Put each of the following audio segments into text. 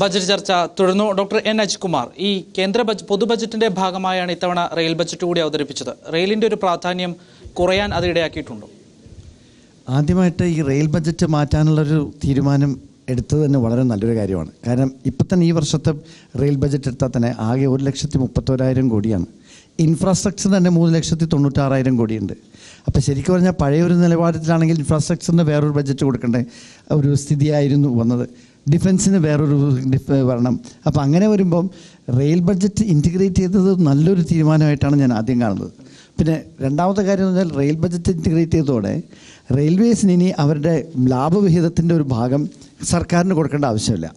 Budget ചർച്ച തുടർന്നു doctor N അജ്കുമാർ ഈ കേന്ദ്ര പൊതു ബജറ്റിന്റെ ഭാഗമായാണ് ഇത്തവണ റെയിൽ ബജറ്റ് കൂടി അവതരിപ്പിച്ചത് റെയിലിന്റെ ഒരു പ്രാധാന്യം കുറയാൻ അത് ഇടയാക്കിയിട്ടുണ്ടോ ആദ്യമായിട്ട് ഈ റെയിൽ ബജറ്റ് മാറ്റാനുള്ളൊരു തീരുമാനം എടുത്തത് തന്നെ വളരെ നല്ലൊരു കാര്യമാണ് കാരണം ഇപ്പം തന്നെ ഈ വർഷത്തെ റെയിൽ ബജറ്റ് എടുത്താൽ തന്നെ ആകെ ഒരു ലക്ഷത്തി മുപ്പത്തോരായിരം കോടിയാണ് ഇൻഫ്രാസ്ട്രക്ചർ തന്നെ മൂന്ന് ലക്ഷത്തി തൊണ്ണൂറ്റാറായിരം കോടിയുണ്ട് അപ്പോൾ ശരിക്കും പറഞ്ഞാൽ പഴയ ഒരു നിലവാരത്തിലാണെങ്കിൽ ഇൻഫ്രാസ്ട്രക്ചറിന് വേറൊരു ബജറ്റ് കൊടുക്കേണ്ട ഒരു സ്ഥിതിയായിരുന്നു വന്നത് ഡിഫൻസിന് വേറൊരു വരണം അപ്പോൾ അങ്ങനെ വരുമ്പം റെയിൽ ബഡ്ജറ്റ് ഇൻറ്റിഗ്രേറ്റ് ചെയ്തത് നല്ലൊരു തീരുമാനമായിട്ടാണ് ഞാൻ ആദ്യം കാണുന്നത് പിന്നെ രണ്ടാമത്തെ കാര്യം എന്ന് പറഞ്ഞാൽ റെയിൽ ബഡ്ജറ്റ് ഇൻറ്റിഗ്രേറ്റ് ചെയ്തതോടെ റെയിൽവേസിന് ഇനി അവരുടെ ലാഭവിഹിതത്തിൻ്റെ ഒരു ഭാഗം സർക്കാരിന് കൊടുക്കേണ്ട ആവശ്യമില്ല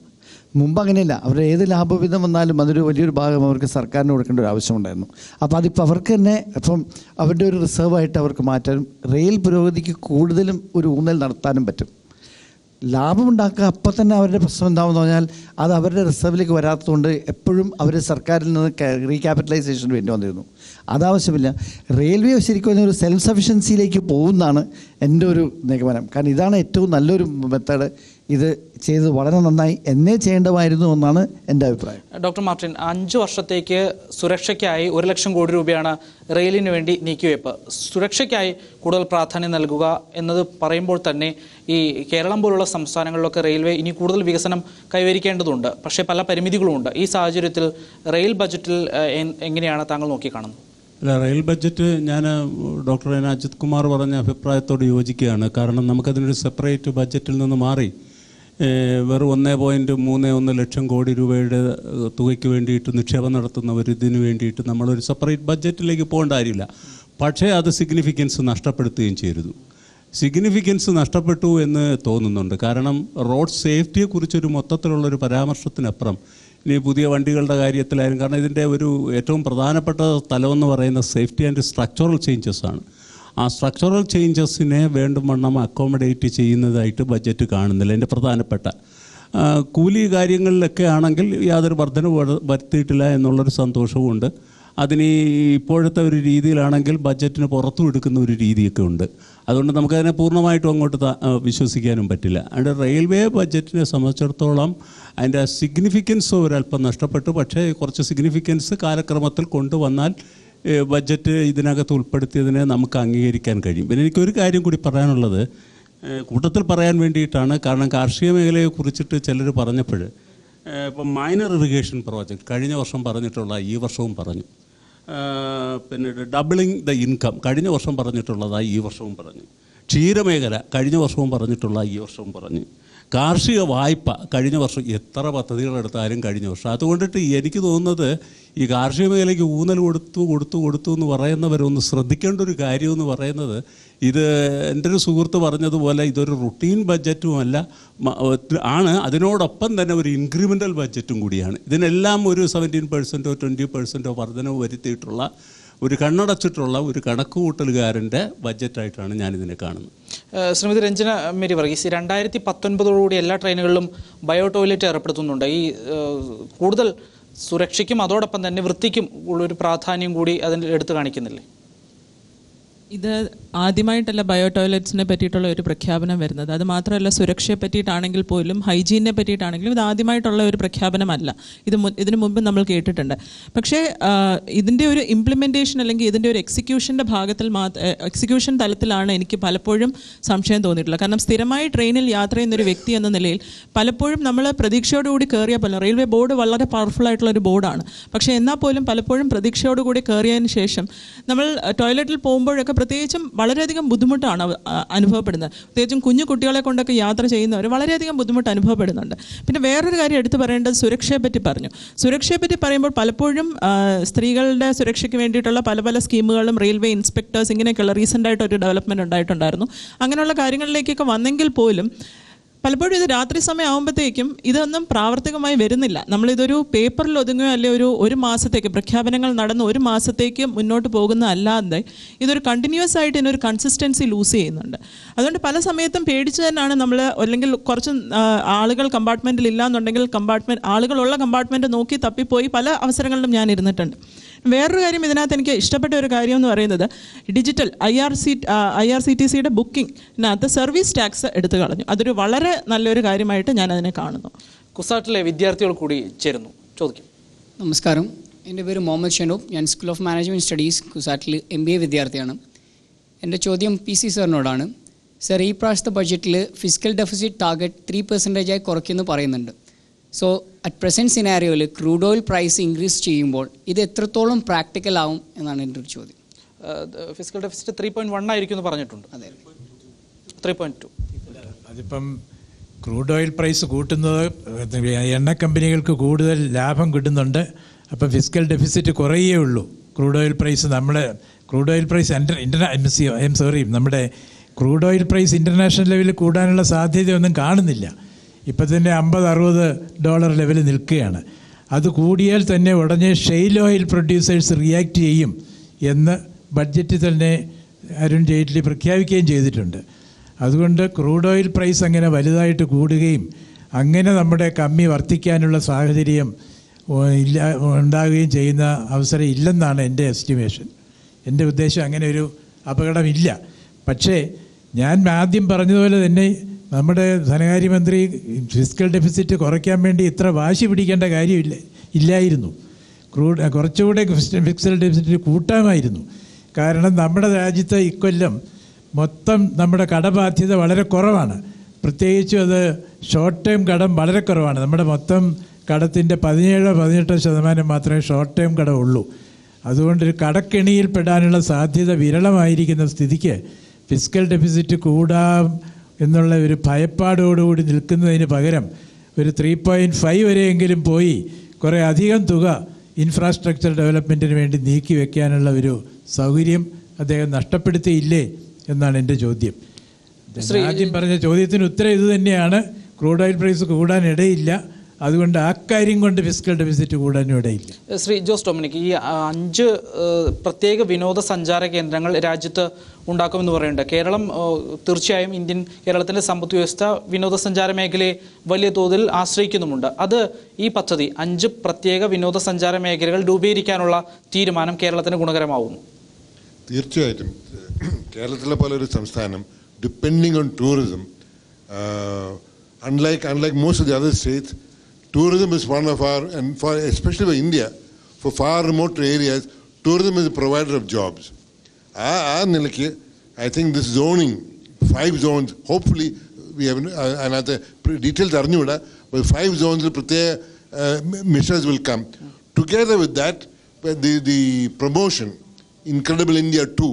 മുമ്പ് അങ്ങനെയല്ല അവരുടെ ഏത് ലാഭവിധം വന്നാലും അതൊരു വലിയൊരു ഭാഗം അവർക്ക് സർക്കാരിന് കൊടുക്കേണ്ട ഒരു ആവശ്യമുണ്ടായിരുന്നു അപ്പോൾ അതിപ്പോൾ അവർക്ക് തന്നെ ഇപ്പം അവരുടെ ഒരു റിസർവായിട്ട് അവർക്ക് മാറ്റാനും റെയിൽ പുരോഗതിക്ക് കൂടുതലും ഒരു ഊന്നൽ നടത്താനും പറ്റും ലാഭമുണ്ടാക്കുക അപ്പം തന്നെ അവരുടെ പ്രശ്നം എന്താണെന്ന് പറഞ്ഞാൽ അത് അവരുടെ റിസർവിലേക്ക് വരാത്തതുകൊണ്ട് എപ്പോഴും അവർ സർക്കാരിൽ നിന്ന് റീക്യാപിറ്റലൈസേഷൻ വേണ്ടി വന്നിരുന്നു അതാവശ്യമില്ല റെയിൽവേ ശരിക്കും ഒരു സെൽഫ് സഫിഷ്യൻസിയിലേക്ക് പോകുന്നതാണ് എൻ്റെ ഒരു നിഗമനം കാരണം ഇതാണ് ഏറ്റവും നല്ലൊരു മെത്തേഡ് ഇത് ചെയ്ത് വളരെ നന്നായി എന്നേ ചെയ്യേണ്ടതായിരുന്നു എന്നാണ് എൻ്റെ അഭിപ്രായം ഡോക്ടർ മാർട്ടിൻ അഞ്ച് വർഷത്തേക്ക് സുരക്ഷയ്ക്കായി ഒരു ലക്ഷം കോടി രൂപയാണ് റെയിലിന് വേണ്ടി നീക്കിവയ്പ് സുരക്ഷയ്ക്കായി കൂടുതൽ പ്രാധാന്യം നൽകുക എന്നത് പറയുമ്പോൾ തന്നെ ഈ കേരളം പോലുള്ള സംസ്ഥാനങ്ങളിലൊക്കെ റെയിൽവേ ഇനി കൂടുതൽ വികസനം കൈവരിക്കേണ്ടതുണ്ട് പക്ഷേ പല പരിമിതികളുമുണ്ട് ഈ സാഹചര്യത്തിൽ റെയിൽ ബജറ്റിൽ എങ്ങനെയാണ് താങ്കൾ നോക്കിക്കാണുന്നത് അല്ല റെയിൽ ബഡ്ജറ്റ് ഞാൻ ഡോക്ടർ അജിത് കുമാർ പറഞ്ഞ അഭിപ്രായത്തോട് യോജിക്കുകയാണ് കാരണം നമുക്കതിനൊരു സെപ്പറേറ്റ് ബഡ്ജറ്റിൽ നിന്ന് മാറി വെറും ഒന്നേ പോയിൻറ്റ് മൂന്ന് ഒന്ന് ലക്ഷം കോടി രൂപയുടെ തുകയ്ക്ക് വേണ്ടിയിട്ട് നിക്ഷേപം നടത്തുന്നവർ ഇതിനു വേണ്ടിയിട്ട് നമ്മളൊരു സെപ്പറേറ്റ് ബഡ്ജറ്റിലേക്ക് പോകേണ്ട കാര്യമില്ല പക്ഷേ അത് സിഗ്നിഫിക്കൻസ് നഷ്ടപ്പെടുത്തുകയും ചെയ്യരുത് സിഗ്നിഫിക്കൻസ് നഷ്ടപ്പെട്ടു എന്ന് തോന്നുന്നുണ്ട് കാരണം റോഡ് സേഫ്റ്റിയെക്കുറിച്ചൊരു മൊത്തത്തിലുള്ളൊരു പരാമർശത്തിനപ്പുറം ഇനി പുതിയ വണ്ടികളുടെ കാര്യത്തിലായാലും കാരണം ഇതിൻ്റെ ഒരു ഏറ്റവും പ്രധാനപ്പെട്ട സ്ഥലമെന്ന് പറയുന്ന സേഫ്റ്റി ആൻഡ് സ്ട്രക്ചറൽ ചേഞ്ചസ് ആണ് ആ സ്ട്രക്ചറൽ ചേഞ്ചസിനെ വണ്ണം അക്കോമഡേറ്റ് ചെയ്യുന്നതായിട്ട് ബഡ്ജറ്റ് കാണുന്നില്ല എൻ്റെ പ്രധാനപ്പെട്ട കൂലി കാര്യങ്ങളിലൊക്കെ ആണെങ്കിൽ യാതൊരു വർധന വരുത്തിയിട്ടില്ല എന്നുള്ളൊരു സന്തോഷവുമുണ്ട് അതിന് ഇപ്പോഴത്തെ ഒരു രീതിയിലാണെങ്കിൽ ബജറ്റിന് പുറത്തും എടുക്കുന്ന ഒരു രീതിയൊക്കെ ഉണ്ട് അതുകൊണ്ട് നമുക്കതിനെ പൂർണ്ണമായിട്ടും അങ്ങോട്ട് വിശ്വസിക്കാനും പറ്റില്ല അതിൻ്റെ റെയിൽവേ ബഡ്ജറ്റിനെ സംബന്ധിച്ചിടത്തോളം അതിൻ്റെ സിഗ്നിഫിക്കൻസ് ഒരല്പം നഷ്ടപ്പെട്ടു പക്ഷേ കുറച്ച് സിഗ്നിഫിക്കൻസ് കാലക്രമത്തിൽ കൊണ്ടുവന്നാൽ ബഡ്ജറ്റ് ഇതിനകത്ത് ഉൾപ്പെടുത്തിയതിനെ നമുക്ക് അംഗീകരിക്കാൻ കഴിയും പിന്നെ എനിക്കൊരു കാര്യം കൂടി പറയാനുള്ളത് കൂട്ടത്തിൽ പറയാൻ വേണ്ടിയിട്ടാണ് കാരണം കാർഷിക മേഖലയെ കുറിച്ചിട്ട് ചിലർ പറഞ്ഞപ്പോൾ ഇപ്പം മൈനർ ഇറിഗേഷൻ പ്രോജക്റ്റ് കഴിഞ്ഞ വർഷം പറഞ്ഞിട്ടുള്ള ഈ വർഷവും പറഞ്ഞു പിന്നെ ഡബിളിങ് ദ ഇൻകം കഴിഞ്ഞ വർഷം പറഞ്ഞിട്ടുള്ളതായി ഈ വർഷവും പറഞ്ഞു ക്ഷീരമേഖല കഴിഞ്ഞ വർഷവും പറഞ്ഞിട്ടുള്ള ഈ വർഷവും പറഞ്ഞു കാർഷിക വായ്പ കഴിഞ്ഞ വർഷം എത്ര പദ്ധതികളെടുത്താലും കഴിഞ്ഞ വർഷം അതുകൊണ്ടിട്ട് എനിക്ക് തോന്നുന്നത് ഈ കാർഷിക മേഖലയ്ക്ക് ഊന്നൽ കൊടുത്തു കൊടുത്തു കൊടുത്തു എന്ന് പറയുന്നവരൊന്ന് ശ്രദ്ധിക്കേണ്ട ഒരു കാര്യമെന്ന് പറയുന്നത് ഇത് എൻ്റെ ഒരു സുഹൃത്ത് പറഞ്ഞതുപോലെ ഇതൊരു റുട്ടീൻ ബഡ്ജറ്റുമല്ല ആണ് അതിനോടൊപ്പം തന്നെ ഒരു ഇൻക്രിമെൻ്റൽ ബഡ്ജറ്റും കൂടിയാണ് ഇതിനെല്ലാം ഒരു സെവൻറ്റീൻ പെർസെൻറ്റോ ട്വൻറ്റി പെർസെൻറ്റോ വർധനവ് വരുത്തിയിട്ടുള്ള ഒരു കണ്ണടച്ചിട്ടുള്ള ഒരു കണക്കുകൂട്ടലുകാരൻ്റെ ബഡ്ജറ്റായിട്ടാണ് ഞാനിതിനെ കാണുന്നത് ശ്രീമതി രഞ്ജന മേരി വർഗീസ് രണ്ടായിരത്തി പത്തൊൻപതോടുകൂടി എല്ലാ ട്രെയിനുകളിലും ബയോ ടോയ്ലറ്റ് ഏർപ്പെടുത്തുന്നുണ്ട് ഈ കൂടുതൽ സുരക്ഷയ്ക്കും അതോടൊപ്പം തന്നെ വൃത്തിക്കും ഉള്ളൊരു പ്രാധാന്യം കൂടി അതിൽ എടുത്തു കാണിക്കുന്നില്ലേ ഇത് ആദ്യമായിട്ടല്ല ബയോ ടോയ്ലറ്റ്സിനെ പറ്റിയിട്ടുള്ള ഒരു പ്രഖ്യാപനം വരുന്നത് അത് മാത്രമല്ല സുരക്ഷയെ പറ്റിയിട്ടാണെങ്കിൽ പോലും ഹൈജീനെ പറ്റിയിട്ടാണെങ്കിലും ഇത് ആദ്യമായിട്ടുള്ള ഒരു പ്രഖ്യാപനമല്ല ഇത് ഇതിനു മുമ്പ് നമ്മൾ കേട്ടിട്ടുണ്ട് പക്ഷേ ഇതിൻ്റെ ഒരു ഇംപ്ലിമെൻറ്റേഷൻ അല്ലെങ്കിൽ ഇതിൻ്റെ ഒരു എക്സിക്യൂഷൻ്റെ ഭാഗത്തിൽ എക്സിക്യൂഷൻ തലത്തിലാണ് എനിക്ക് പലപ്പോഴും സംശയം തോന്നിയിട്ടുള്ളത് കാരണം സ്ഥിരമായി ട്രെയിനിൽ യാത്ര ചെയ്യുന്നൊരു വ്യക്തി എന്ന നിലയിൽ പലപ്പോഴും നമ്മൾ പ്രതീക്ഷയോടുകൂടി കയറിയ പോലെ റെയിൽവേ ബോർഡ് വളരെ പവർഫുൾ ആയിട്ടുള്ള ഒരു ബോർഡാണ് പക്ഷേ എന്നാൽ പോലും പലപ്പോഴും പ്രതീക്ഷയോടുകൂടി കയറിയതിന് ശേഷം നമ്മൾ ടോയ്ലറ്റിൽ പോകുമ്പോഴൊക്കെ പ്രത്യേകിച്ചും വളരെയധികം ബുദ്ധിമുട്ടാണ് അനുഭവപ്പെടുന്നത് പ്രത്യേകിച്ചും കുഞ്ഞു കുട്ടികളെ കൊണ്ടൊക്കെ യാത്ര ചെയ്യുന്നവർ വളരെയധികം ബുദ്ധിമുട്ട് അനുഭവപ്പെടുന്നുണ്ട് പിന്നെ വേറൊരു കാര്യം എടുത്തു പറയേണ്ടത് സുരക്ഷയെ പറ്റി പറഞ്ഞു സുരക്ഷയെ പറ്റി പറയുമ്പോൾ പലപ്പോഴും സ്ത്രീകളുടെ സുരക്ഷയ്ക്ക് വേണ്ടിയിട്ടുള്ള പല പല സ്കീമുകളും റെയിൽവേ ഇൻസ്പെക്ടേഴ്സ് ഇങ്ങനെയൊക്കെയുള്ള റീസെൻ്റായിട്ടൊരു ആയിട്ട് ഒരു ഡെവലപ്മെൻറ്റ് ഉണ്ടായിട്ടുണ്ടായിരുന്നു അങ്ങനെയുള്ള കാര്യങ്ങളിലേക്കൊക്കെ വന്നെങ്കിൽ പോലും പലപ്പോഴും ഇത് രാത്രി സമയമാകുമ്പോഴത്തേക്കും ഇതൊന്നും പ്രാവർത്തികമായി വരുന്നില്ല നമ്മളിതൊരു പേപ്പറിൽ ഒതുങ്ങുകയോ അല്ലെ ഒരു ഒരു മാസത്തേക്ക് പ്രഖ്യാപനങ്ങൾ നടന്ന് ഒരു മാസത്തേക്ക് മുന്നോട്ട് പോകുന്ന അല്ലാതെ ഇതൊരു കണ്ടിന്യൂസ് ആയിട്ട് ഇതിനൊരു കൺസിസ്റ്റൻസി ലൂസ് ചെയ്യുന്നുണ്ട് അതുകൊണ്ട് പല സമയത്തും പേടിച്ച് തന്നെയാണ് നമ്മൾ അല്ലെങ്കിൽ കുറച്ച് ആളുകൾ കമ്പാർട്ട്മെൻറ്റിൽ ഇല്ല എന്നുണ്ടെങ്കിൽ കമ്പാർട്ട്മെൻറ്റ് ആളുകളുള്ള കമ്പാർട്ട്മെൻറ്റ് നോക്കി തപ്പിപ്പോയി പല അവസരങ്ങളിലും ഞാൻ ഇരുന്നിട്ടുണ്ട് വേറൊരു കാര്യം ഇതിനകത്ത് എനിക്ക് ഇഷ്ടപ്പെട്ട ഒരു കാര്യം എന്ന് പറയുന്നത് digital I R C I R C T സിയുടെ ബുക്കിംഗിനകത്ത് സർവീസ് ടാക്സ് എടുത്തു കളഞ്ഞു അതൊരു വളരെ നല്ലൊരു കാര്യമായിട്ട് ഞാൻ അതിനെ കാണുന്നു കുസാട്ടിലെ വിദ്യാർത്ഥികൾ കൂടി ചേരുന്നു ചോദിക്കും നമസ്കാരം എൻ്റെ പേര് മുഹമ്മദ് ഷനൂബ് ഞാൻ സ്കൂൾ ഓഫ് മാനേജ്മെൻറ്റ് സ്റ്റഡീസ് കുസാറ്റിൽ എം ബി എ വിദ്യാർത്ഥിയാണ് എൻ്റെ ചോദ്യം പി സി സാറിനോടാണ് സർ ഈ പ്രാവശ്യത്തെ ബഡ്ജറ്റിൽ ഫിസിക്കൽ ഡെഫിസിറ്റ് ടാർഗറ്റ് ത്രീ പെർസെൻറ്റേജായി കുറയ്ക്കുമെന്ന് പറയുന്നുണ്ട് സോ അറ്റ് പ്രസൻറ്റ് സിനാരിയോയിൽ ക്രൂഡ് ഓയിൽ പ്രൈസ് ഇൻക്രീസ് ചെയ്യുമ്പോൾ ഇത് എത്രത്തോളം പ്രാക്ടിക്കൽ ആവും എന്നാണ് എൻ്റെ ഒരു ചോദ്യം fiscal deficit three point one ആയിരിക്കും എന്ന് പറഞ്ഞിട്ടുണ്ട് അതെ ത്രീ പോയിന്റ് ടു അതിപ്പം ക്രൂഡ് ഓയിൽ പ്രൈസ് കൂട്ടുന്നത് എണ്ണ കമ്പനികൾക്ക് കൂടുതൽ ലാഭം കിട്ടുന്നുണ്ട് അപ്പം ഫിസിക്കൽ ഡെഫിസിറ്റ് കുറയേ ഉള്ളൂ ക്രൂഡ് ഓയിൽ പ്രൈസ് നമ്മുടെ ക്രൂഡ് ഓയിൽ പ്രൈസ് ഇൻ്റർ ഇൻ്റർനാ ഐ എം സോറി നമ്മുടെ ക്രൂഡ് ഓയിൽ പ്രൈസ് ഇൻ്റർനാഷണൽ ലെവലിൽ കൂടാനുള്ള സാധ്യതയൊന്നും കാണുന്നില്ല തന്നെ അമ്പത് അറുപത് ഡോളർ ലെവലിൽ നിൽക്കുകയാണ് അത് കൂടിയാൽ തന്നെ ഉടനെ ഷെയിൽ ഓയിൽ പ്രൊഡ്യൂസേഴ്സ് റിയാക്ട് ചെയ്യും എന്ന് ബഡ്ജറ്റിൽ തന്നെ അരുൺ ജെയ്റ്റ്ലി പ്രഖ്യാപിക്കുകയും ചെയ്തിട്ടുണ്ട് അതുകൊണ്ട് ക്രൂഡ് ഓയിൽ പ്രൈസ് അങ്ങനെ വലുതായിട്ട് കൂടുകയും അങ്ങനെ നമ്മുടെ കമ്മി വർദ്ധിക്കാനുള്ള സാഹചര്യം ഇല്ല ഉണ്ടാകുകയും ചെയ്യുന്ന അവസരം ഇല്ലെന്നാണ് എൻ്റെ എസ്റ്റിമേഷൻ എൻ്റെ ഉദ്ദേശം അങ്ങനെ ഒരു അപകടമില്ല പക്ഷേ ഞാൻ ആദ്യം പറഞ്ഞതുപോലെ തന്നെ നമ്മുടെ ധനകാര്യമന്ത്രി ഫിസിക്കൽ ഡെഫിസിറ്റ് കുറയ്ക്കാൻ വേണ്ടി ഇത്ര വാശി പിടിക്കേണ്ട കാര്യമില്ല ഇല്ലായിരുന്നു ക്രൂഡ് കുറച്ചുകൂടെ ഫിക്സഡ് ഡെഫിസിറ്റ് കൂട്ടാമായിരുന്നു കാരണം നമ്മുടെ രാജ്യത്തെ ഇക്കൊല്ലം മൊത്തം നമ്മുടെ കടബാധ്യത വളരെ കുറവാണ് പ്രത്യേകിച്ചും അത് ഷോർട്ട് ടേം കടം വളരെ കുറവാണ് നമ്മുടെ മൊത്തം കടത്തിൻ്റെ പതിനേഴോ പതിനെട്ടോ ശതമാനം മാത്രമേ ഷോർട്ട് ടേം ഉള്ളൂ അതുകൊണ്ട് ഒരു കടക്കെണിയിൽ പെടാനുള്ള സാധ്യത വിരളമായിരിക്കുന്ന സ്ഥിതിക്ക് ഫിസിക്കൽ ഡെഫിസിറ്റ് കൂടാം എന്നുള്ള ഒരു ഭയപ്പാടോടുകൂടി നിൽക്കുന്നതിന് പകരം ഒരു ത്രീ പോയിൻറ്റ് ഫൈവ് വരെയെങ്കിലും പോയി കുറേ അധികം തുക ഇൻഫ്രാസ്ട്രക്ചർ ഡെവലപ്മെൻറ്റിന് വേണ്ടി നീക്കി വെക്കാനുള്ള ഒരു സൗകര്യം അദ്ദേഹം നഷ്ടപ്പെടുത്തിയില്ലേ എന്നാണ് എൻ്റെ ചോദ്യം ആദ്യം പറഞ്ഞ ചോദ്യത്തിന് ഉത്തരം ഇത് തന്നെയാണ് ക്രൂഡ് ഓയിൽ പ്രൈസ് കൂടാനിടയില്ല അതുകൊണ്ട് ആ കാര്യം കൊണ്ട് ഫിസിക്കൽ ഡെഫിസിറ്റ് കൂടാനും ഇടയില്ല ശ്രീ ജോസ് ഡൊമിനിക് ഈ അഞ്ച് പ്രത്യേക വിനോദസഞ്ചാര കേന്ദ്രങ്ങൾ രാജ്യത്ത് ഉണ്ടാക്കുമെന്ന് പറയുന്നുണ്ട് കേരളം തീർച്ചയായും ഇന്ത്യൻ കേരളത്തിൻ്റെ സമ്പദ് വ്യവസ്ഥ വിനോദസഞ്ചാര മേഖലയെ വലിയ തോതിൽ ആശ്രയിക്കുന്നുമുണ്ട് അത് ഈ പദ്ധതി അഞ്ച് പ്രത്യേക വിനോദസഞ്ചാര മേഖലകൾ രൂപീകരിക്കാനുള്ള തീരുമാനം കേരളത്തിന് ഗുണകരമാവും തീർച്ചയായിട്ടും കേരളത്തിലെ പോലെ ഒരു സംസ്ഥാനം depending on tourism unlike unlike most of the other states tourism is one of our, and for especially for India, for far remote areas, tourism is a provider of jobs. I think this zoning, five zones, hopefully we have another uh, details arnivida, but five zones pratyaya uh, measures will come. Together with that, the, the promotion, Incredible India 2,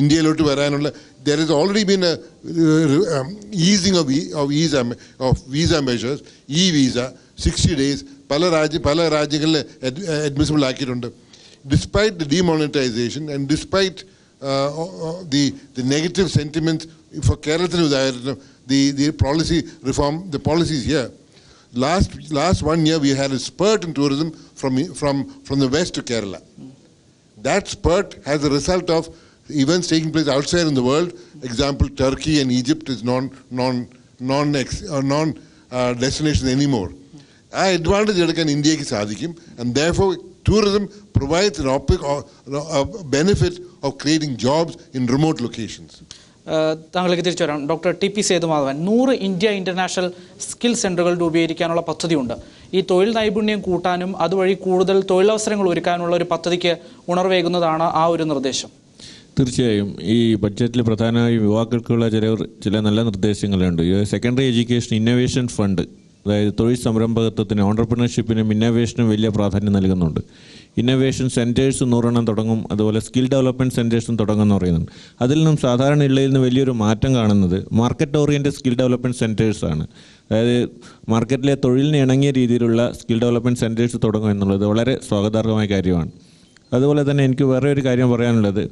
ഇന്ത്യയിലോട്ട് വരാനുള്ള there has already been a uh, um, easing of, of, visa um, of visa measures, e visa, 60 days, Palarajigal uh, admissible Akirunda. Despite the demonetization and despite uh, the, the negative sentiments for Kerala, the, the policy reform, the policies here, last, last one year we had a spurt in tourism from, from, from the west to Kerala. That spurt has a result of events taking place outside in the world. Example, Turkey and Egypt is non non non ex, uh, non uh, destinations anymore. ആ advantage എടുക്കാൻ ഇന്ത്യക്ക് സാധിക്കും and therefore tourism provides an op- uh, uh, uh, benefit of creating jobs in remote locations. Uh, താങ്കളേക്ക് തിരിച്ചു വരാം doctor T P Sethumadhavan നൂറ് India international skill സെന്ററുകൾ രൂപീകരിക്കാനുള്ള പദ്ധതിയുണ്ട് ഈ തൊഴിൽ നൈപുണ്യം കൂട്ടാനും അതുവഴി കൂടുതൽ തൊഴിലവസരങ്ങൾ ഒരുക്കാനുള്ള ഒരു പദ്ധതിക്ക് ഉണർവേകുന്നതാണ് ആ ഒരു നിർദ്ദേശം തീർച്ചയായും ഈ ബഡ്ജറ്റിൽ പ്രധാനമായും യുവാക്കൾക്കുള്ള ചില ചില നല്ല നിർദ്ദേശങ്ങളുണ്ട് സെക്കൻഡറി എഡ്യൂക്കേഷൻ ഇന്നോവേഷൻ ഫണ്ട് അതായത് തൊഴിൽ സംരംഭകത്വത്തിന് ഓണ്ടർപ്രണർഷിപ്പിനും ഇന്നോവേഷനും വലിയ പ്രാധാന്യം നൽകുന്നുണ്ട് ഇന്നോവേഷൻ സെൻറ്റേഴ്സ് നൂറെണ്ണം തുടങ്ങും അതുപോലെ സ്കിൽ ഡെവലപ്മെൻറ്റ് സെൻറ്റേഴ്സും എന്ന് പറയുന്നുണ്ട് അതിൽ നിന്നും സാധാരണ ഇള്ളയിൽ നിന്ന് വലിയൊരു മാറ്റം കാണുന്നത് മാർക്കറ്റ് ഓറിയൻറ്റഡ് സ്കിൽ ഡെവലപ്മെൻറ്റ് സെൻറ്റേഴ്സാണ് അതായത് മാർക്കറ്റിലെ തൊഴിലിന് ഇണങ്ങിയ രീതിയിലുള്ള സ്കിൽ ഡെവലപ്മെൻറ്റ് സെൻറ്റേഴ്സ് തുടങ്ങും എന്നുള്ളത് വളരെ സ്വാഗതാർഹമായ കാര്യമാണ് അതുപോലെ തന്നെ എനിക്ക് വേറെ ഒരു കാര്യം പറയാനുള്ളത്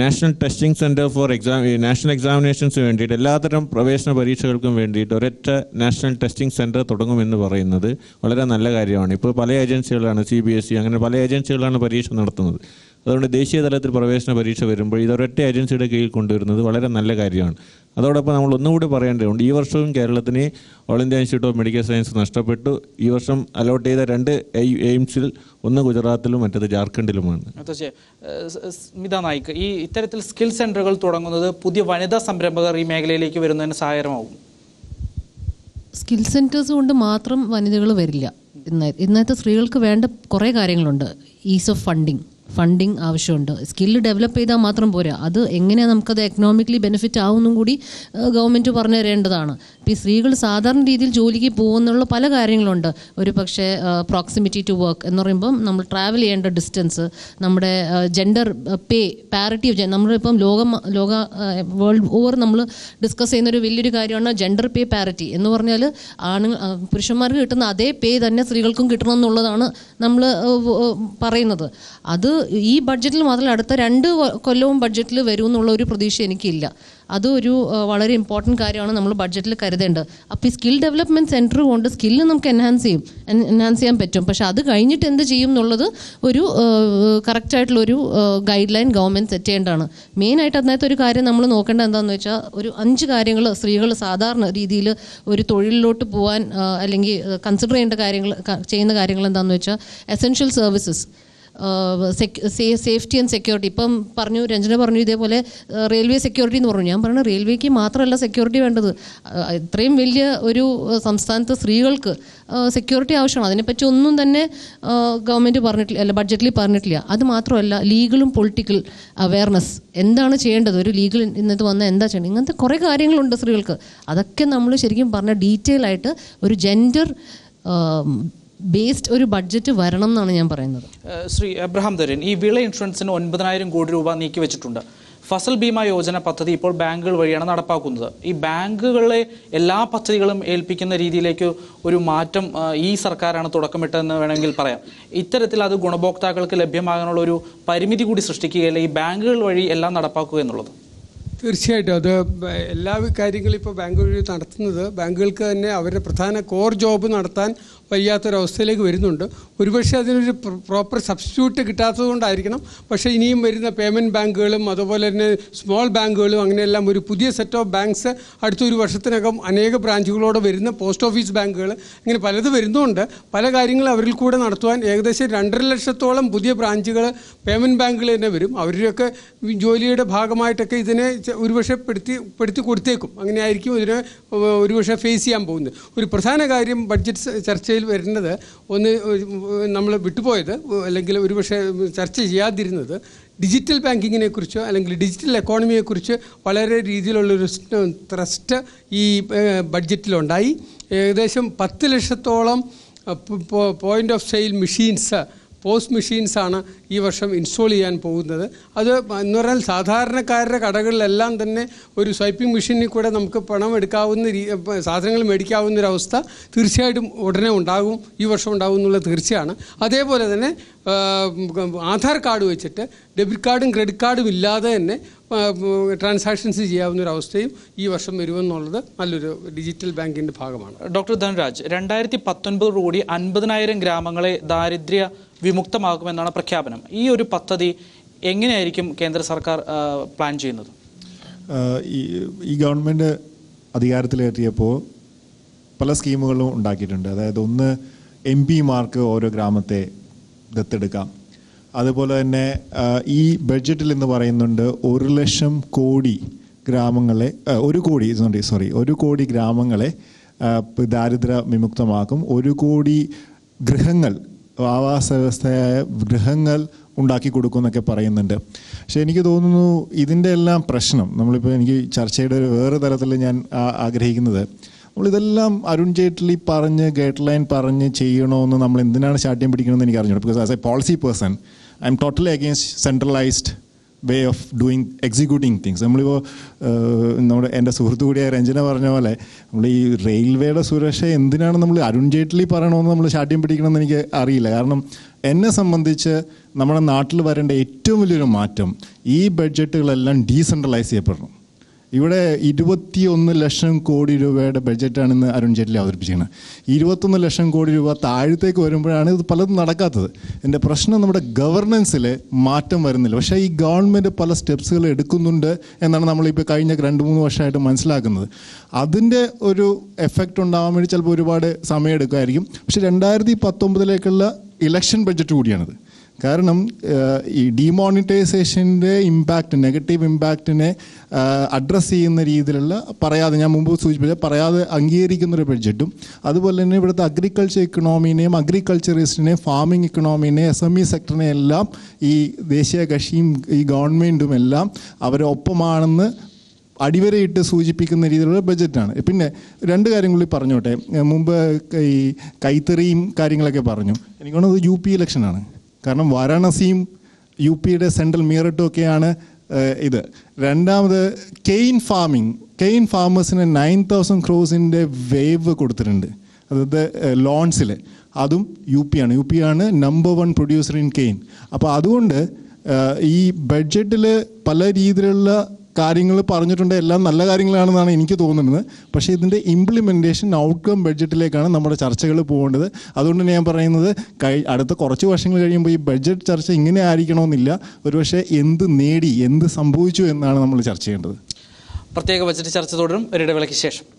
national testing centre for exam national examinations വേണ്ടിയിട്ട് എല്ലാത്തരം പ്രവേശന പരീക്ഷകൾക്കും വേണ്ടിയിട്ട് ഒരൊറ്റ നാഷണൽ ടെസ്റ്റിംഗ് സെൻറ്റർ തുടങ്ങുമെന്ന് പറയുന്നത് വളരെ നല്ല കാര്യമാണ് ഇപ്പോൾ പല ഏജൻസികളാണ് സി ബി എസ് അങ്ങനെ പല ഏജൻസികളാണ് പരീക്ഷ നടത്തുന്നത് അതുകൊണ്ട് ദേശീയ തലത്തിൽ പ്രവേശന പരീക്ഷ വരുമ്പോൾ ഇത് ഒരൊറ്റ ഏജൻസിയുടെ കീഴിൽ കൊണ്ടുവരുന്നത് വളരെ നല്ല കാര്യമാണ് അതോടൊപ്പം നമ്മൾ ഒന്നുകൂടി പറയേണ്ടതുണ്ട് ഈ വർഷവും കേരളത്തിന് all India institute of medical science നഷ്ടപ്പെട്ടു ഈ വർഷം അലോട്ട് ചെയ്ത രണ്ട് എയിംസിൽ ഒന്ന് ഗുജറാത്തിലും മറ്റത് ജാർഖണ്ഡിലുമാണ് സ്മിത നായിക്ക് ഈ ഇത്തരത്തിൽ സ്കിൽ സെൻ്ററുകൾ തുടങ്ങുന്നത് പുതിയ വനിതാ സംരംഭകർ ഈ മേഖലയിലേക്ക് വരുന്നതിന് സഹായകരമാകും സ്കിൽ സെൻറ്റേഴ്സ് കൊണ്ട് മാത്രം വനിതകൾ വരില്ല ഇന്നത്തെ സ്ത്രീകൾക്ക് വേണ്ട കുറേ കാര്യങ്ങളുണ്ട് ഈസ് ഓഫ് ഫണ്ടിങ് ഫണ്ടിങ് ആവശ്യമുണ്ട് സ്കില്ല് ഡെവലപ്പ് ചെയ്താൽ മാത്രം പോരാ അത് എങ്ങനെയാണ് നമുക്കത് എക്കണോമിക്കലി ബെനിഫിറ്റ് ആവുമെന്നും കൂടി ഗവൺമെൻറ് പറഞ്ഞു തരേണ്ടതാണ് ഈ സ്ത്രീകൾ സാധാരണ രീതിയിൽ ജോലിക്ക് പോകുന്നുള്ള പല കാര്യങ്ങളുണ്ട് ഒരു പക്ഷേ പ്രോക്സിമിറ്റി ടു വർക്ക് എന്ന് പറയുമ്പം നമ്മൾ ട്രാവൽ ചെയ്യേണ്ട ഡിസ്റ്റൻസ് നമ്മുടെ ജെൻഡർ പേ പാരിറ്റി ഓഫ് നമ്മളിപ്പം ലോക ലോക വേൾഡ് ഓവർ നമ്മൾ ഡിസ്കസ് ചെയ്യുന്ന ഒരു വലിയൊരു കാര്യമാണ് ജെൻഡർ പേ പാരിറ്റി എന്ന് പറഞ്ഞാൽ ആണുങ്ങൾ പുരുഷന്മാർക്ക് കിട്ടുന്ന അതേ പേ തന്നെ സ്ത്രീകൾക്കും കിട്ടണം എന്നുള്ളതാണ് നമ്മൾ പറയുന്നത് അത് ഈ ബഡ്ജറ്റിൽ മാത്രമല്ല അടുത്ത രണ്ട് കൊല്ലവും ബഡ്ജറ്റിൽ വരും എന്നുള്ള ഒരു പ്രതീക്ഷ എനിക്കില്ല അതൊരു വളരെ ഇമ്പോർട്ടൻറ്റ് കാര്യമാണ് നമ്മൾ ബഡ്ജറ്റിൽ കരുതേണ്ടത് അപ്പോൾ ഈ സ്കിൽ ഡെവലപ്മെൻറ്റ് സെൻറ്റർ കൊണ്ട് സ്കില്ല് നമുക്ക് എൻഹാൻസ് ചെയ്യും എൻഹാൻസ് ചെയ്യാൻ പറ്റും പക്ഷേ അത് കഴിഞ്ഞിട്ട് എന്ത് ചെയ്യും എന്നുള്ളത് ഒരു കറക്റ്റായിട്ടുള്ളൊരു ഗൈഡ് ലൈൻ ഗവൺമെൻറ് സെറ്റ് ചെയ്യേണ്ടതാണ് മെയിനായിട്ട് അതിനകത്ത് ഒരു കാര്യം നമ്മൾ നോക്കേണ്ടത് എന്താണെന്ന് വെച്ചാൽ ഒരു അഞ്ച് കാര്യങ്ങൾ സ്ത്രീകൾ സാധാരണ രീതിയിൽ ഒരു തൊഴിലിലോട്ട് പോകാൻ അല്ലെങ്കിൽ കൺസിഡർ ചെയ്യേണ്ട കാര്യങ്ങൾ ചെയ്യുന്ന കാര്യങ്ങൾ എന്താണെന്ന് വെച്ചാൽ essential services safety and security ഇപ്പം പറഞ്ഞു രഞ്ജന പറഞ്ഞു ഇതേപോലെ റെയിൽവേ സെക്യൂരിറ്റി എന്ന് പറഞ്ഞു ഞാൻ പറഞ്ഞു റെയിൽവേക്ക് മാത്രമല്ല സെക്യൂരിറ്റി വേണ്ടത് ഇത്രയും വലിയ ഒരു സംസ്ഥാനത്ത് സ്ത്രീകൾക്ക് സെക്യൂരിറ്റി ആവശ്യമാണ് അതിനെപ്പറ്റി ഒന്നും തന്നെ ഗവൺമെൻറ് പറഞ്ഞിട്ടില്ല അല്ല ബഡ്ജറ്റിൽ പറഞ്ഞിട്ടില്ല അത് മാത്രമല്ല ലീഗലും പൊളിറ്റിക്കൽ അവയർനെസ് എന്താണ് ചെയ്യേണ്ടത് ഒരു ലീഗൽ ഇന്നത്തെ വന്നാൽ എന്താ ചെയ്യേണ്ടത് ഇങ്ങനത്തെ കുറേ കാര്യങ്ങളുണ്ട് സ്ത്രീകൾക്ക് അതൊക്കെ നമ്മൾ ശരിക്കും പറഞ്ഞ ഡീറ്റെയിൽ ആയിട്ട് ഒരു ജെൻഡർ ബേസ്ഡ് ഒരു ബഡ്ജറ്റ് വരണം എന്നാണ് ഞാൻ പറയുന്നത് ശ്രീ അബ്രഹാം ധരൻ ഈ വിള ഇൻഷുറൻസിന് ഒൻപതിനായിരം കോടി രൂപ നീക്കി വെച്ചിട്ടുണ്ട് ഫസൽ ബീമ യോജന പദ്ധതി ഇപ്പോൾ ബാങ്കുകൾ വഴിയാണ് നടപ്പാക്കുന്നത് ഈ ബാങ്കുകളെ എല്ലാ പദ്ധതികളും ഏൽപ്പിക്കുന്ന രീതിയിലേക്ക് ഒരു മാറ്റം ഈ സർക്കാരാണ് തുടക്കമിട്ടതെന്ന് വേണമെങ്കിൽ പറയാം ഇത്തരത്തിൽ അത് ഗുണഭോക്താക്കൾക്ക് ലഭ്യമാകാനുള്ള ഒരു പരിമിതി കൂടി സൃഷ്ടിക്കുകയല്ല ഈ ബാങ്കുകൾ വഴി എല്ലാം നടപ്പാക്കുക എന്നുള്ളത് തീർച്ചയായിട്ടും അത് എല്ലാ കാര്യങ്ങളും ഇപ്പോൾ ബാങ്ക് വഴി നടത്തുന്നത് ബാങ്കുകൾക്ക് തന്നെ അവരുടെ പ്രധാന കോർ ജോബ് നടത്താൻ വയ്യാത്തൊരവസ്ഥയിലേക്ക് വരുന്നുണ്ട് ഒരുപക്ഷെ അതിനൊരു പ്രോപ്പർ സബ്സ്റ്റിറ്റ്യൂട്ട് കിട്ടാത്തത് കൊണ്ടായിരിക്കണം പക്ഷേ ഇനിയും വരുന്ന പേയ്മെൻറ്റ് ബാങ്കുകളും അതുപോലെ തന്നെ സ്മോൾ ബാങ്കുകളും അങ്ങനെയെല്ലാം ഒരു പുതിയ സെറ്റ് ഓഫ് ബാങ്ക്സ് അടുത്ത ഒരു വർഷത്തിനകം അനേക ബ്രാഞ്ചുകളോടെ വരുന്ന പോസ്റ്റ് ഓഫീസ് ബാങ്കുകൾ ഇങ്ങനെ പലത് വരുന്നുണ്ട് പല കാര്യങ്ങളും അവരിൽ കൂടെ നടത്തുവാൻ ഏകദേശം രണ്ടര ലക്ഷത്തോളം പുതിയ ബ്രാഞ്ചുകൾ പേയ്മെൻറ്റ് ബാങ്കുകൾ തന്നെ വരും അവരുടെയൊക്കെ ജോലിയുടെ ഭാഗമായിട്ടൊക്കെ ഇതിനെ ഒരുപക്ഷെ പെടുത്തി പെടുത്തി കൊടുത്തേക്കും ആയിരിക്കും ഇതിനെ ഒരുപക്ഷെ ഫേസ് ചെയ്യാൻ പോകുന്നത് ഒരു പ്രധാന കാര്യം ബഡ്ജറ്റ് ചർച്ചയിൽ വരുന്നത് ഒന്ന് നമ്മൾ വിട്ടുപോയത് അല്ലെങ്കിൽ ഒരുപക്ഷെ ചർച്ച ചെയ്യാതിരുന്നത് ഡിജിറ്റൽ ബാങ്കിങ്ങിനെ കുറിച്ചോ അല്ലെങ്കിൽ ഡിജിറ്റൽ എക്കോണമിയെക്കുറിച്ച് വളരെ രീതിയിലുള്ളൊരു ത്രസ്റ്റ് ഈ ബഡ്ജറ്റിലുണ്ടായി ഏകദേശം പത്ത് ലക്ഷത്തോളം point of sale machines post മെഷീൻസാണ് ഈ വർഷം ഇൻസ്റ്റോൾ ചെയ്യാൻ പോകുന്നത് അത് എന്ന് പറഞ്ഞാൽ സാധാരണക്കാരുടെ കടകളിലെല്ലാം തന്നെ ഒരു സ്വൈപ്പിംഗ് മെഷീനിൽ കൂടെ നമുക്ക് പണം എടുക്കാവുന്ന സാധനങ്ങൾ മേടിക്കാവുന്നൊരവസ്ഥ ഒരു അവസ്ഥ തീർച്ചയായിട്ടും ഉടനെ ഉണ്ടാകും ഈ വർഷം ഉണ്ടാകും എന്നുള്ള തീർച്ചയാണ് അതേപോലെ തന്നെ ആധാർ കാർഡ് വെച്ചിട്ട് ഡെബിറ്റ് കാർഡും ക്രെഡിറ്റ് കാർഡും ഇല്ലാതെ തന്നെ ട്രാൻസാക്ഷൻസ് ചെയ്യാവുന്ന ഒരു അവസ്ഥയും ഈ വർഷം വരുമെന്നുള്ളത് നല്ലൊരു ഡിജിറ്റൽ ബാങ്കിൻ്റെ ഭാഗമാണ് ഡോക്ടർ ധനരാജ് രണ്ടായിരത്തി പത്തൊൻപത് കൂടി അൻപതിനായിരം ഗ്രാമങ്ങളെ ദാരിദ്ര്യ വിമുക്തമാകുമെന്നാണ് പ്രഖ്യാപനം പ്രകാരം ഈ ഒരു പദ്ധതി എങ്ങനെയായിരിക്കും കേന്ദ്ര സർക്കാർ പ്ലാൻ ചെയ്യുന്നത് ഈ ഗവൺമെൻറ് അധികാരത്തിലെത്തിയപ്പോൾ പല സ്കീമുകളും ഉണ്ടാക്കിയിട്ടുണ്ട് അതായത് ഒന്ന് എം പിമാർക്ക് ഓരോ ഗ്രാമത്തെ ദത്തെടുക്കാം അതുപോലെ തന്നെ ഈ ബഡ്ജറ്റിൽ എന്ന് പറയുന്നുണ്ട് ഒരു ലക്ഷം കോടി ഗ്രാമങ്ങളെ ഒരു കോടി സോറി ഒരു കോടി ഗ്രാമങ്ങളെ ദാരിദ്ര്യ വിമുക്തമാക്കും ഒരു കോടി ഗൃഹങ്ങൾ ആവാസ വ്യവസ്ഥയായ ഗൃഹങ്ങൾ ഉണ്ടാക്കി കൊടുക്കുമെന്നൊക്കെ പറയുന്നുണ്ട് പക്ഷേ എനിക്ക് തോന്നുന്നു ഇതിൻ്റെ എല്ലാം പ്രശ്നം നമ്മളിപ്പോൾ എനിക്ക് ചർച്ചയുടെ ഒരു വേറെ തരത്തിൽ ഞാൻ ആഗ്രഹിക്കുന്നത് നമ്മളിതെല്ലാം അരുൺ ജെയ്റ്റ്ലി പറഞ്ഞ് ഗൈഡ് ലൈൻ പറഞ്ഞ് ചെയ്യണമെന്ന് നമ്മൾ എന്തിനാണ് ശാഠ്യം പിടിക്കണമെന്ന് എനിക്ക് അറിഞ്ഞു because as a policy person I'm totally against centralised way of doing executing things നമ്മളിപ്പോൾ നമ്മുടെ എൻ്റെ സുഹൃത്തു കൂടിയായ രഞ്ജന പറഞ്ഞ പോലെ നമ്മൾ ഈ റെയിൽവേയുടെ സുരക്ഷ എന്തിനാണ് നമ്മൾ അരുൺ ജെയ്റ്റ്ലി പറയണമെന്ന് നമ്മൾ ശാഠ്യം പിടിക്കണമെന്ന് എനിക്ക് അറിയില്ല കാരണം എന്നെ സംബന്ധിച്ച് നമ്മുടെ നാട്ടിൽ വരേണ്ട ഏറ്റവും വലിയൊരു മാറ്റം ഈ ബഡ്ജറ്റുകളെല്ലാം ഡീസെൻട്രലൈസ് ചെയ്യപ്പെടണം ഇവിടെ ഇരുപത്തിയൊന്ന് ലക്ഷം കോടി രൂപയുടെ ബഡ്ജറ്റാണെന്ന് അരുൺ ജെയ്റ്റ്ലി അവതരിപ്പിച്ചിരിക്കുന്നത് ഇരുപത്തൊന്ന് ലക്ഷം കോടി രൂപ താഴത്തേക്ക് വരുമ്പോഴാണ് ഇത് പലതും നടക്കാത്തത് എൻ്റെ പ്രശ്നം നമ്മുടെ ഗവർണൻസിൽ മാറ്റം വരുന്നില്ല പക്ഷേ ഈ ഗവൺമെൻറ് പല സ്റ്റെപ്സുകൾ എടുക്കുന്നുണ്ട് എന്നാണ് നമ്മളിപ്പോൾ കഴിഞ്ഞ രണ്ട് മൂന്ന് വർഷമായിട്ട് മനസ്സിലാക്കുന്നത് അതിൻ്റെ ഒരു എഫക്റ്റ് ഉണ്ടാകാൻ വേണ്ടി ചിലപ്പോൾ ഒരുപാട് സമയമെടുക്കുമായിരിക്കും പക്ഷേ രണ്ടായിരത്തി പത്തൊമ്പതിലേക്കുള്ള ഇലക്ഷൻ ബഡ്ജറ്റ് കൂടിയാണിത് കാരണം ഈ ഡിമോണിറ്റൈസേഷൻ്റെ ഇമ്പാക്റ്റ് നെഗറ്റീവ് ഇമ്പാക്റ്റിനെ അഡ്രസ്സ് ചെയ്യുന്ന രീതിയിലുള്ള പറയാതെ ഞാൻ മുമ്പ് സൂചിപ്പിച്ച പറയാതെ അംഗീകരിക്കുന്ന ഒരു ബഡ്ജറ്റും അതുപോലെ തന്നെ ഇവിടുത്തെ അഗ്രികൾച്ചർ ഇക്കണോമിനെയും അഗ്രികൾച്ചറിസ്റ്റിനെയും ഫാമിംഗ് ഇക്കണോമിനെയും എസ് എം ഇ സെക്ടറിനെ എല്ലാം ഈ ദേശീയ കക്ഷിയും ഈ ഗവൺമെൻറ്റും എല്ലാം അവരെ ഒപ്പമാണെന്ന് അടിവരയിട്ട് സൂചിപ്പിക്കുന്ന രീതിയിലുള്ള ബജറ്റാണ് പിന്നെ രണ്ട് കാര്യം കൂടി പറഞ്ഞോട്ടെ മുമ്പ് ഈ കൈത്തറിയും കാര്യങ്ങളൊക്കെ പറഞ്ഞു എനിക്ക് തോന്നുന്നത് യു പി ഇലക്ഷനാണ് കാരണം വാരാണസിയും യു പിയുടെ സെൻട്രൽ മീററ്റും ഒക്കെയാണ് ഇത് രണ്ടാമത് കെയിൻ ഫാമിങ് കെയിൻ ഫാമേഴ്സിന് നയൻ തൗസൻഡ് ക്രോസിൻ്റെ വേവ് കൊടുത്തിട്ടുണ്ട് അതായത് ലോൺസിൽ അതും യു പി ആണ് യു പി ആണ് number one producer in cane അപ്പോൾ അതുകൊണ്ട് ഈ ബഡ്ജറ്റിൽ പല രീതിയിലുള്ള കാര്യങ്ങൾ പറഞ്ഞിട്ടുണ്ട് എല്ലാം നല്ല കാര്യങ്ങളാണെന്നാണ് എനിക്ക് തോന്നുന്നത് പക്ഷേ ഇതിൻ്റെ ഇംപ്ലിമെൻറ്റേഷൻ ഔട്ട്കം ബഡ്ജറ്റിലേക്കാണ് നമ്മുടെ ചർച്ചകൾ പോകേണ്ടത് അതുകൊണ്ട് ഞാൻ പറയുന്നത് കൈ അടുത്ത കുറച്ച് വർഷങ്ങൾ കഴിയുമ്പോൾ ഈ ബഡ്ജറ്റ് ചർച്ച ഇങ്ങനെ ആയിരിക്കണമെന്നില്ല ഒരു പക്ഷേ എന്ത് നേടി എന്ത് സംഭവിച്ചു എന്നാണ് നമ്മൾ ചർച്ച ചെയ്യേണ്ടത് പ്രത്യേക ബജറ്റ് ചർച്ച തുടരും ഒരിടവേളയ്ക്ക് ശേഷം